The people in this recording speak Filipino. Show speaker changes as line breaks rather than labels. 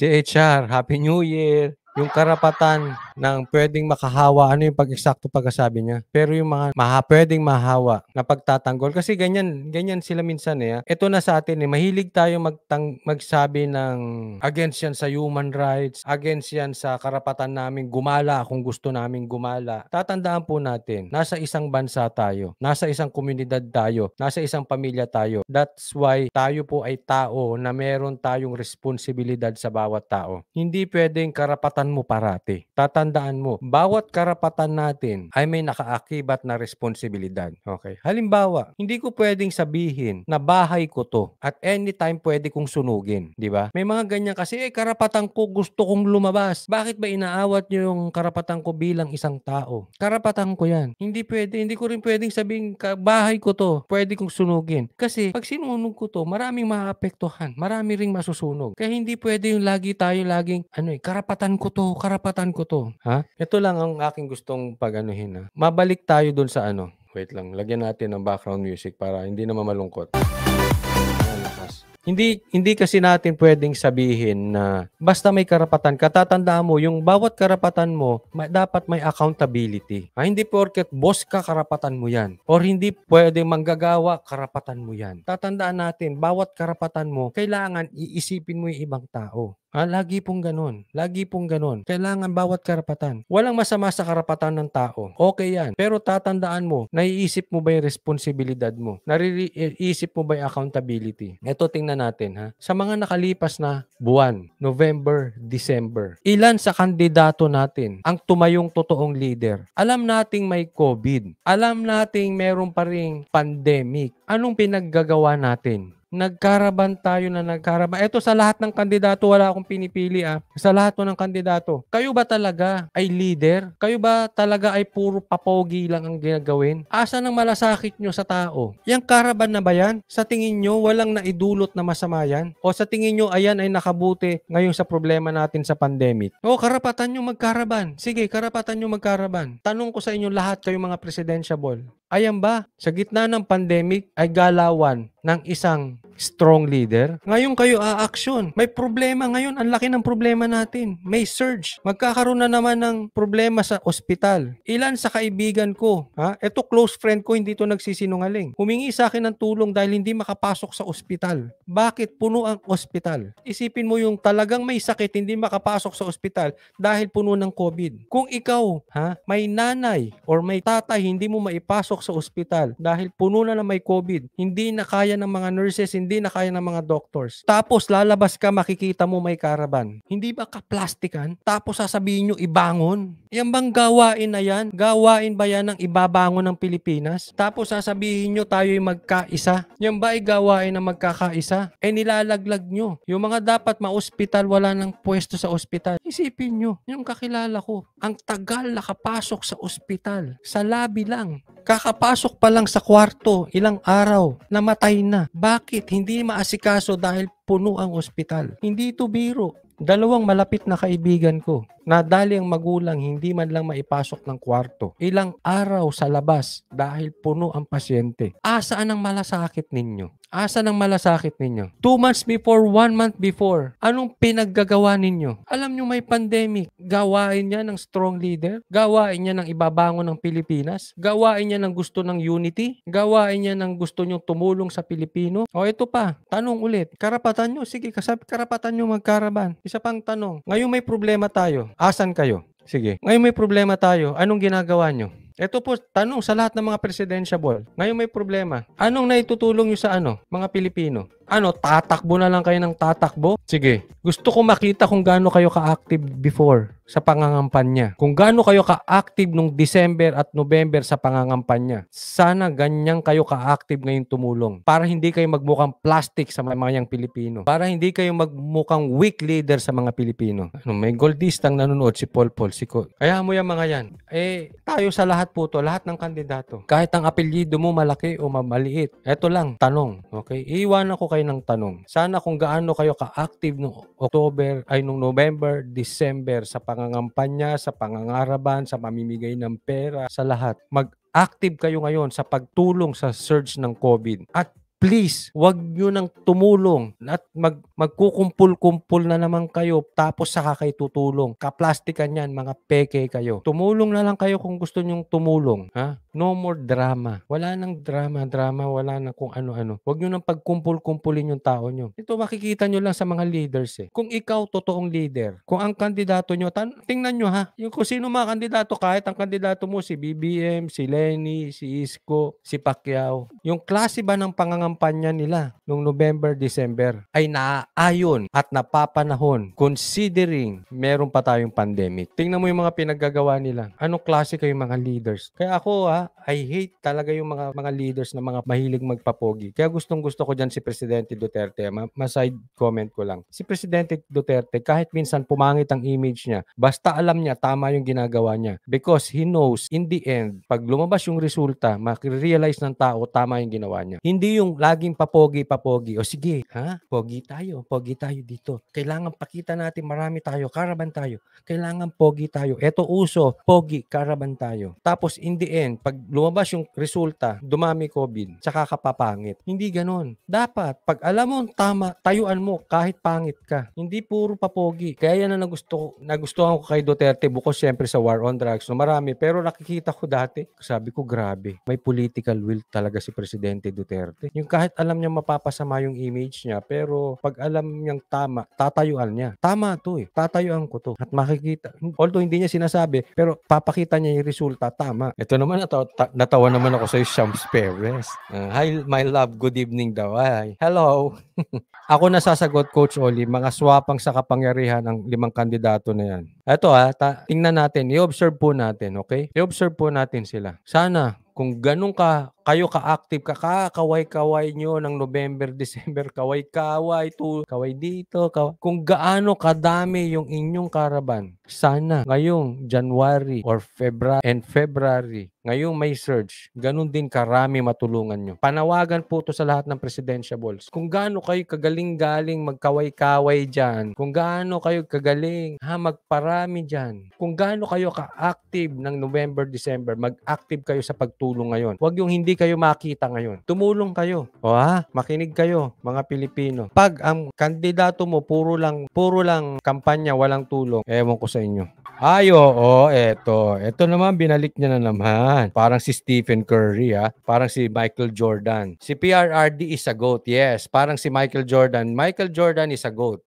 Si HR, Happy New Year. Yung karapatan ng pwedeng makahawa, ano yung pag-eksakto pagkasabi niya. Pero yung mga maha, pwedeng mahawa na pagtatanggol. Kasi ganyan, ganyan sila minsan eh. Ah. Ito na sa atin eh, mahilig tayo magtang, magsabi ng against yan sa human rights, against yan sa karapatan namin gumala kung gusto namin gumala. Tatandaan po natin, nasa isang bansa tayo, nasa isang komunidad tayo, nasa isang pamilya tayo. That's why tayo po ay tao na meron tayong responsibilidad sa bawat tao. Hindi pwedeng karapatan mo parati. Tatandaan tandaan mo, bawat karapatan natin ay may nakaakibat na responsibilidad. Okay? Halimbawa, hindi ko pwedeng sabihin na bahay ko to at anytime pwede kong sunugin. Di ba? May mga ganyan kasi, eh, karapatan ko gusto kong lumabas. Bakit ba inaawat nyo yung karapatan ko bilang isang tao? Karapatan ko yan. Hindi pwede, hindi ko rin pwedeng sabihin, bahay ko to, pwede kong sunugin. Kasi pag sinunog ko to, maraming maapektuhan, marami ring masusunog. Kaya hindi pwede yung lagi tayo laging, ano eh, karapatan ko to, karapatan ko to. Ha? Ito lang ang aking gustong pag-anuhin ha. Mabalik tayo dun sa ano. Wait lang, lagyan natin ng background music para hindi na malungkot. Hindi hindi kasi natin pwedeng sabihin na basta may karapatan, katatandaan mo yung bawat karapatan mo, may, dapat may accountability. Ha, ah, hindi porket boss ka karapatan mo 'yan or hindi pwedeng manggagawa karapatan mo 'yan. Tatandaan natin bawat karapatan mo, kailangan iisipin mo yung ibang tao. Ha? Ah, lagi pong ganun. Lagi pong ganun. Kailangan bawat karapatan. Walang masama sa karapatan ng tao. Okay yan. Pero tatandaan mo, naiisip mo ba yung responsibilidad mo? Nariisip mo ba yung accountability? Ito tingnan natin ha. Sa mga nakalipas na buwan, November, December, ilan sa kandidato natin ang tumayong totoong leader? Alam nating may COVID. Alam nating meron pa ring pandemic. Anong pinaggagawa natin? Nagkaraban tayo na nagkaraban. Ito sa lahat ng kandidato, wala akong pinipili ah. Sa lahat po ng kandidato. Kayo ba talaga ay leader? Kayo ba talaga ay puro papogi lang ang ginagawin? Asa nang malasakit nyo sa tao? Yang karaban na ba yan? Sa tingin nyo, walang naidulot na masama yan? O sa tingin nyo, ayan ay nakabuti ngayon sa problema natin sa pandemic? O karapatan nyo magkaraban. Sige, karapatan nyo magkaraban. Tanong ko sa inyo lahat kayo mga presidentiable. Ayan ba, sa gitna ng pandemic ay galawan ng isang strong leader? Ngayon kayo aaksyon. May problema ngayon. Ang laki ng problema natin. May surge. Magkakaroon na naman ng problema sa ospital. Ilan sa kaibigan ko, ha? Ito close friend ko, hindi to nagsisinungaling. Humingi sa akin ng tulong dahil hindi makapasok sa ospital. Bakit puno ang ospital? Isipin mo yung talagang may sakit, hindi makapasok sa ospital dahil puno ng COVID. Kung ikaw, ha, may nanay or may tatay, hindi mo maipasok tumatalsik sa ospital dahil puno na na may COVID. Hindi na kaya ng mga nurses, hindi na kaya ng mga doctors. Tapos lalabas ka, makikita mo may karaban. Hindi ba kaplastikan? Tapos sasabihin nyo ibangon? Yan bang gawain na yan? Gawain ba yan ng ibabangon ng Pilipinas? Tapos sasabihin nyo tayo'y magkaisa? Yan ba ay gawain ng magkakaisa? Eh nilalaglag nyo. Yung mga dapat ma-hospital, wala ng pwesto sa ospital. Isipin nyo, yung kakilala ko, ang tagal nakapasok sa ospital, sa labi lang, Kakapasok pa lang sa kwarto, ilang araw, namatay na. Bakit? Hindi maasikaso dahil puno ang ospital. Hindi ito biro. Dalawang malapit na kaibigan ko, nadali ang magulang hindi man lang maipasok ng kwarto. Ilang araw sa labas dahil puno ang pasyente. Asaan ah, ang malasakit ninyo? Asa ng malasakit ninyo? Two months before, one month before, anong pinaggagawa ninyo? Alam nyo may pandemic. Gawain niya ng strong leader. Gawain niya ng ibabango ng Pilipinas. Gawain niya ng gusto ng unity. Gawain niya ng gusto nyong tumulong sa Pilipino. O ito pa, tanong ulit. Karapatan nyo, sige, kasabi karapatan nyo magkaraban. Isa pang tanong. Ngayon may problema tayo. Asan kayo? Sige. Ngayon may problema tayo. Anong ginagawa nyo? Ito po, tanong sa lahat ng mga presidential. Ngayon may problema. Anong naitutulong nyo sa ano, mga Pilipino? ano, tatakbo na lang kayo ng tatakbo? Sige. Gusto ko makita kung gaano kayo ka-active before sa pangangampanya. Kung gaano kayo ka-active nung December at November sa pangangampanya. Sana ganyan kayo ka-active ngayon tumulong para hindi kayo magmukhang plastic sa mga yang Pilipino. Para hindi kayo magmukhang weak leader sa mga Pilipino. Ano, may goldistang nanonood si Paul Paul, si Ko. Kaya mo yung mga yan. Eh, tayo sa lahat po to, lahat ng kandidato. Kahit ang apelyido mo malaki o maliit. Ito lang, tanong. Okay? Iiwan ako kayo kayo ng tanong. Sana kung gaano kayo ka-active noong October, ay noong November, December sa pangangampanya, sa pangangaraban, sa pamimigay ng pera, sa lahat. Mag active kayo ngayon sa pagtulong sa surge ng COVID at please, wag nyo nang tumulong at mag, magkukumpul-kumpul na naman kayo tapos saka kayo tutulong. Kaplastikan yan, mga peke kayo. Tumulong na lang kayo kung gusto nyong tumulong. Ha? No more drama. Wala nang drama-drama, wala na kung ano-ano. Wag nyo nang pagkumpul-kumpulin yung tao nyo. Ito makikita nyo lang sa mga leaders eh. Kung ikaw totoong leader, kung ang kandidato nyo, tan- tingnan nyo ha, yung kung sino mga kandidato, kahit ang kandidato mo, si BBM, si Lenny, si Isko, si Pacquiao, yung klase ba ng pangangam kampanya nila noong November, December ay naaayon at napapanahon considering meron pa tayong pandemic. Tingnan mo yung mga pinaggagawa nila. Anong klase kayong mga leaders? Kaya ako ha, I hate talaga yung mga mga leaders na mga mahilig magpapogi. Kaya gustong gusto ko dyan si Presidente Duterte. Ma- side comment ko lang. Si Presidente Duterte kahit minsan pumangit ang image niya, basta alam niya tama yung ginagawa niya. Because he knows in the end, pag lumabas yung resulta, makirealize ng tao tama yung ginawa niya. Hindi yung laging papogi-papogi, o sige, ha? Pogi tayo, pogi tayo dito. Kailangan pakita natin marami tayo, karaban tayo. Kailangan pogi tayo. eto uso, pogi, karaban tayo. Tapos in the end, pag lumabas yung resulta, dumami COVID, saka kapapangit. Hindi ganon. Dapat, pag alam mo tama, tayuan mo kahit pangit ka. Hindi puro papogi. Kaya yan ang nagusto, nagustuhan ko kay Duterte bukod syempre sa war on drugs. No, marami. Pero nakikita ko dati, sabi ko grabe. May political will talaga si Presidente Duterte. Yung kahit alam niya mapapasama yung image niya, pero pag alam niyang tama, tatayuan niya. Tama to eh. Tatayuan ko to. At makikita. Although hindi niya sinasabi, pero papakita niya yung resulta. Tama. Ito naman, natawa, ta- natawa naman ako sa Shams Perez. Uh, hi, my love. Good evening daw. ay ah, Hello. ako na sasagot Coach Oli, mga swapang sa kapangyarihan ang limang kandidato na yan. Ito ha, ah, ta- tingnan natin. I-observe po natin, okay? I-observe po natin sila. Sana kung ganun ka kayo ka-active ka, kakaway-kaway nyo ng November, December, kaway-kaway, to, kaway dito, kaway. Kung gaano kadami yung inyong karaban, sana ngayong January or February and February, ngayong may surge, ganun din karami matulungan nyo. Panawagan po to sa lahat ng presidentiables. Kung gaano kayo kagaling-galing magkaway-kaway dyan, kung gaano kayo kagaling ha, magparami dyan, kung gaano kayo ka-active ng November, December, mag-active kayo sa pagtulong ngayon. Huwag yung hindi kayo makita ngayon. Tumulong kayo. O ha, makinig kayo mga Pilipino. Pag ang kandidato mo puro lang puro lang kampanya, walang tulong, ewan ko sa inyo. Ay, oo, eto. Eto naman, binalik niya na naman. Parang si Stephen Curry, ha? Parang si Michael Jordan. Si PRRD is a goat, yes. Parang si Michael Jordan. Michael Jordan is a goat.